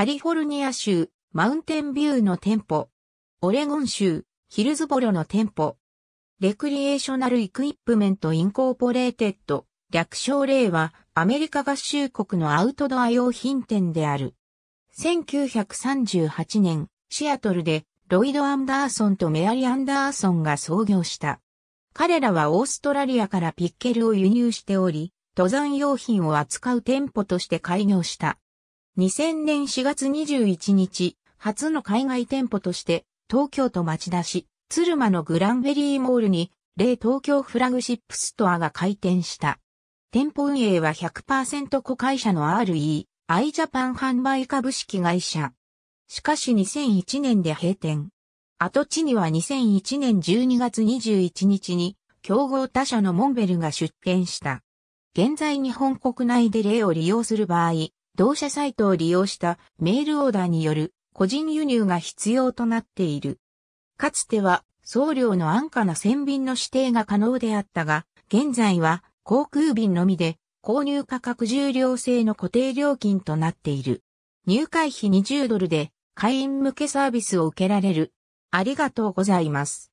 カリフォルニア州、マウンテンビューの店舗。オレゴン州、ヒルズボロの店舗。レクリエーショナルイクイップメントインコーポレーテッド、略称例はアメリカ合衆国のアウトドア用品店である。1938年、シアトルでロイド・アンダーソンとメアリー・アンダーソンが創業した。彼らはオーストラリアからピッケルを輸入しており、登山用品を扱う店舗として開業した。2000年4月21日、初の海外店舗として、東京都町田市、鶴間のグランベリーモールに、例東京フラグシップストアが開店した。店舗運営は100%子会社の RE、i ジャパン販売株式会社。しかし2001年で閉店。跡地には2001年12月21日に、競合他社のモンベルが出店した。現在日本国内で例を利用する場合、同社サイトを利用したメールオーダーによる個人輸入が必要となっている。かつては送料の安価な船便の指定が可能であったが、現在は航空便のみで購入価格重量制の固定料金となっている。入会費20ドルで会員向けサービスを受けられる。ありがとうございます。